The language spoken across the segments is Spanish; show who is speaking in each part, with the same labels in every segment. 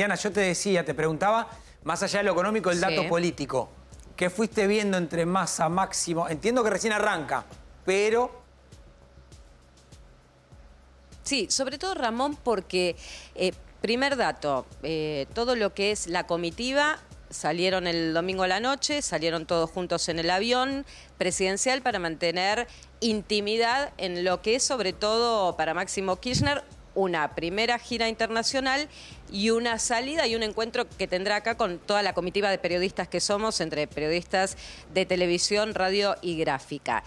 Speaker 1: Diana, yo te decía, te preguntaba, más allá de lo económico, el dato político. ¿Qué fuiste viendo entre masa, máximo? Entiendo que recién arranca, pero
Speaker 2: Sí, sobre todo Ramón, porque eh, primer dato, eh, todo lo que es la comitiva salieron el domingo a la noche, salieron todos juntos en el avión presidencial para mantener intimidad en lo que es sobre todo para Máximo Kirchner una primera gira internacional y una salida y un encuentro que tendrá acá con toda la comitiva de periodistas que somos, entre periodistas de televisión, radio y gráfica.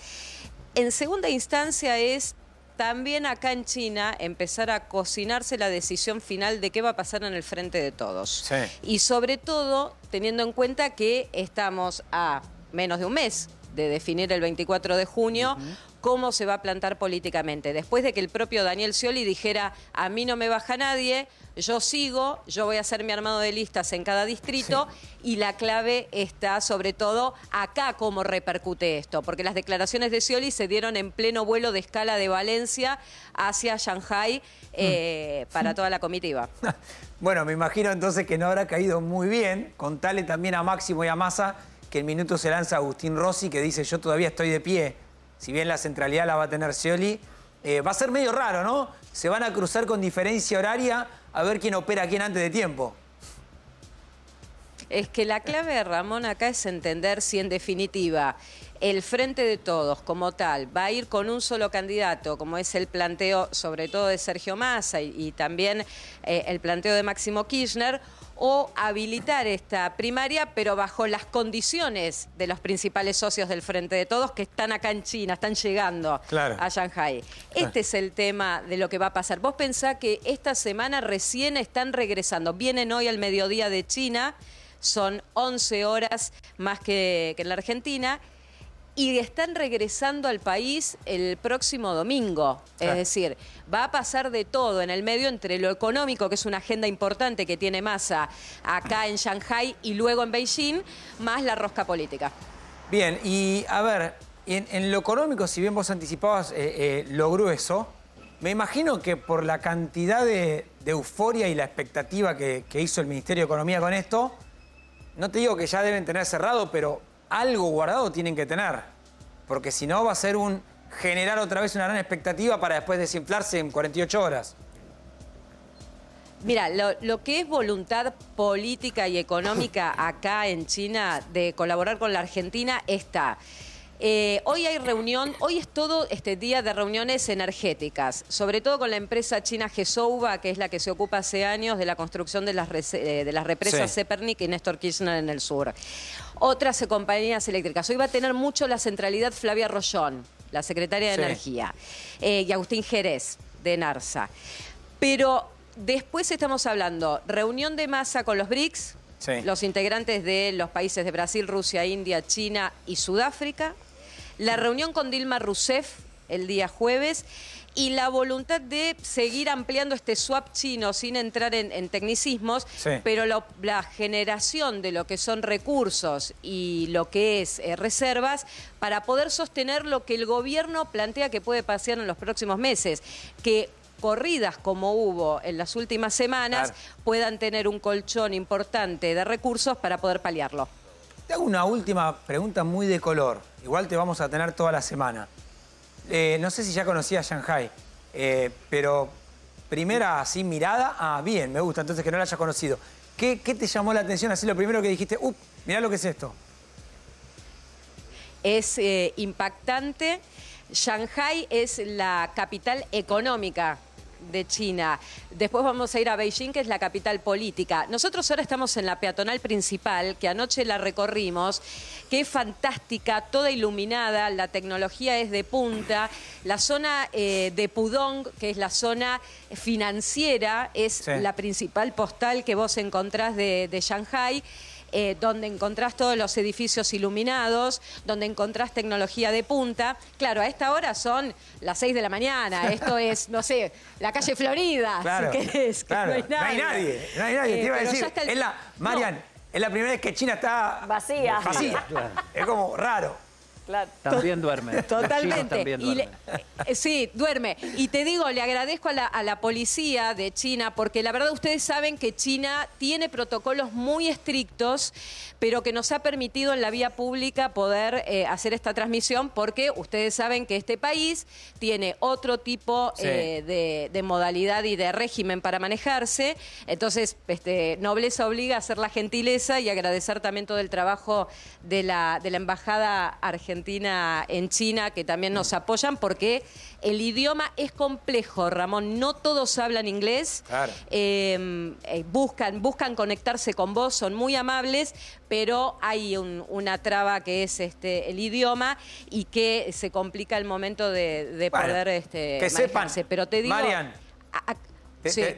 Speaker 2: En segunda instancia es también acá en China empezar a cocinarse la decisión final de qué va a pasar en el frente de todos. Y sobre todo teniendo en cuenta que estamos a menos de un mes de definir el 24 de junio cómo se va a plantar políticamente. Después de que el propio Daniel Scioli dijera, a mí no me baja nadie, yo sigo, yo voy a hacer mi armado de listas en cada distrito y la clave está sobre todo acá cómo repercute esto, porque las declaraciones de Scioli se dieron en pleno vuelo de escala de Valencia hacia Shanghai... Mm. Eh, para mm. toda la comitiva.
Speaker 1: bueno, me imagino entonces que no habrá caído muy bien, contale también a Máximo y a Massa que el minuto se lanza Agustín Rossi que dice yo todavía estoy de pie si bien la centralidad la va a tener Scioli, eh, va a ser medio raro, ¿no? Se van a cruzar con diferencia horaria a ver quién opera quién antes de tiempo.
Speaker 2: Es que la clave Ramón acá es entender si en definitiva el frente de todos como tal va a ir con un solo candidato, como es el planteo sobre todo de Sergio Massa y, también eh, el planteo de Máximo Kirchner, o habilitar esta primaria, pero bajo las condiciones de los principales socios del Frente de Todos que están acá en China, están llegando a Shanghai. Ah. Este es el tema de lo que va a pasar. Vos pensás que esta semana recién están regresando, vienen hoy al mediodía de China son 11 horas más que, en la Argentina y están regresando al país el próximo domingo. Es decir, va a pasar de todo en el medio entre lo económico, que es una agenda importante que tiene masa acá en Shanghai y luego en Beijing, más la rosca política.
Speaker 1: Bien, y a ver, en, lo económico, si bien vos anticipabas eh, eh, lo grueso, me imagino que por la cantidad de, euforia y la expectativa que hizo el Ministerio de Economía con esto, no te digo que ya deben tener cerrado, pero algo guardado tienen que tener. Porque si no, va a ser un generar otra vez una gran expectativa para después desinflarse en 48 horas.
Speaker 2: Mira, lo, lo, que es voluntad política y económica acá en China de colaborar con la Argentina está. Eh, hoy hay reunión, hoy es todo este día de reuniones energéticas, sobre todo con la empresa china Gesouba, que es la que se ocupa hace años de la construcción de las, eh, represas sí. Zepernik y Néstor Kirchner en el sur. Otras compañías eléctricas. Hoy va a tener mucho la centralidad Flavia Rollón, la secretaria de Energía, eh, y Agustín Jerez, de NARSA. Pero después estamos hablando reunión de masa con los BRICS, los integrantes de los países de Brasil, Rusia, India, China y Sudáfrica, la reunión con Dilma Rousseff el día jueves y la voluntad de seguir ampliando este swap chino sin entrar en, tecnicismos, pero la generación de lo que son recursos y lo que es eh, reservas para poder sostener lo que el gobierno plantea que puede pasar en los próximos meses, que corridas como hubo en las últimas semanas puedan tener un colchón importante de recursos para poder paliarlo.
Speaker 1: Te hago una última pregunta muy de color. Igual te vamos a tener toda la semana. Eh, no sé si ya conocías Shanghai, eh, pero primera así mirada, ah, bien, me gusta, entonces que no la hayas conocido. ¿Qué, te llamó la atención? Así lo primero que dijiste, up, mirá lo que es esto.
Speaker 2: Es eh, impactante. Shanghai es la capital económica de China. Después vamos a ir a Beijing, que es la capital política. Nosotros ahora estamos en la peatonal principal, que anoche la recorrimos, que es fantástica, toda iluminada, la tecnología es de punta. La zona eh, de Pudong, que es la zona financiera, es la principal postal que vos encontrás de, de Shanghái. Eh, donde encontrás todos los edificios iluminados, donde encontrás tecnología de punta. Claro, a esta hora son las 6 de la mañana, esto es, no sé, la calle Florida, si querés, no, hay nadie.
Speaker 1: no hay nadie. te eh, iba a decir, la, Marian, es la primera vez que China está... Vacía. es como raro.
Speaker 2: También duerme. Totalmente. Y eh, eh, sí, duerme. Y te digo, le agradezco a la, policía de China, porque la verdad ustedes saben que China tiene protocolos muy estrictos, pero que nos ha permitido en la vía pública poder eh, hacer esta transmisión, porque ustedes saben que este país tiene otro tipo de, modalidad y de régimen para manejarse. Entonces, este, nobleza obliga a hacer la gentileza y agradecer también todo el trabajo de la, de la Embajada Argentina en China, que también nos apoyan, porque el idioma es complejo, Ramón. No todos hablan inglés. Em, eh, buscan, buscan conectarse con vos, son muy amables, pero hay una traba que es este, el idioma y que se complica el momento de, de poder este, que Pero te digo. Marian.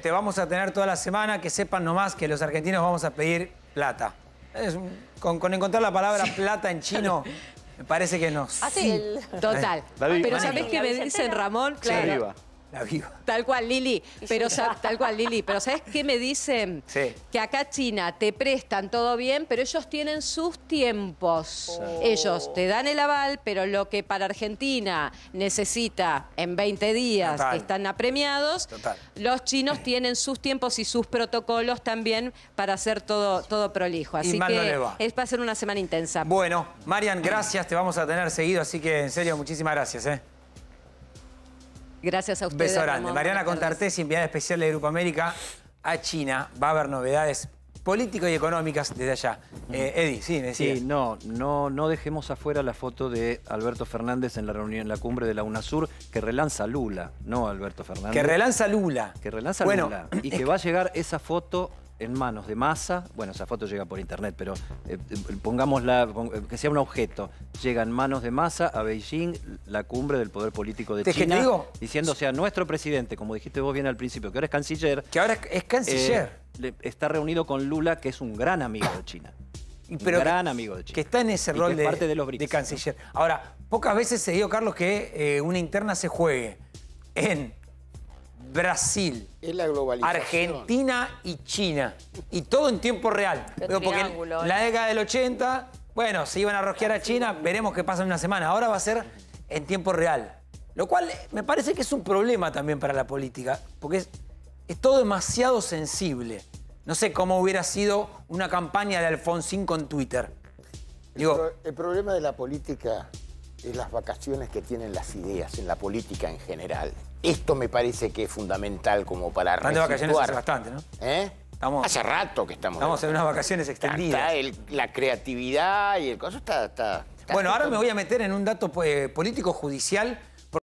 Speaker 1: te, vamos a tener toda la semana, que sepan nomás que los argentinos vamos a pedir plata. con, encontrar la palabra plata en chino. Me parece que nos... Así,
Speaker 2: ah, total. Pero ¿sabés que me dicen, Ramón? Claro. Tal cual, Lili. Pero, tal cual, Lili. Pero ¿sabes qué me dicen? Que acá China te prestan todo bien, pero ellos tienen sus tiempos. Oh. Ellos te dan el aval, pero lo que para Argentina necesita en 20 días, están apremiados, los chinos tienen sus tiempos y sus protocolos también para hacer todo, todo prolijo. Así que es para hacer una semana intensa.
Speaker 1: Bueno, Marian, gracias. Te vamos a tener seguido, así que en serio, muchísimas gracias. ¿eh? Gracias a ustedes. Beso grande. Mariana Contartés, enviada especial de Grupo América a China. Va a haber novedades políticas y económicas desde allá. Eh, Eddie, sí, me Sí, no, no, no dejemos afuera la foto de Alberto Fernández en la reunión, en la cumbre de la UNASUR, que relanza Lula, no Alberto Fernández. Que relanza Lula. Que relanza bueno, Lula. Y que va a llegar esa foto en manos de masa, bueno, esa foto llega por internet, pero pongamos eh, eh, pongámosla, eh, que sea un objeto, llega en manos de masa a Beijing la cumbre del poder político de China, diciendo, sea, nuestro presidente, como dijiste vos bien al principio, que ahora es canciller. Que ahora es canciller. está reunido con Lula, que es un gran amigo de China. Pero un gran amigo de China. Que está en ese rol de, parte de, los de canciller. Ahora, pocas veces se dio, Carlos, que una interna se juegue en Brasil, es la Argentina y China. Y todo en tiempo real. la eh. década del 80, bueno, se iban a rosquear a China, veremos qué pasa en una semana. Ahora va a ser en tiempo real. Lo cual eh, me parece que es un problema también para la política, porque es, todo demasiado sensible. No sé cómo hubiera sido una campaña de Alfonsín con Twitter. el problema de la política es las vacaciones que tienen las ideas en la política en general. Esto me parece que es fundamental como para Están de vacaciones hace bastante, ¿no? ¿eh? hace rato que estamos. Estamos en unas vacaciones extendidas. la creatividad y el costo está, está, Bueno, ahora me voy a meter en un dato pues, político judicial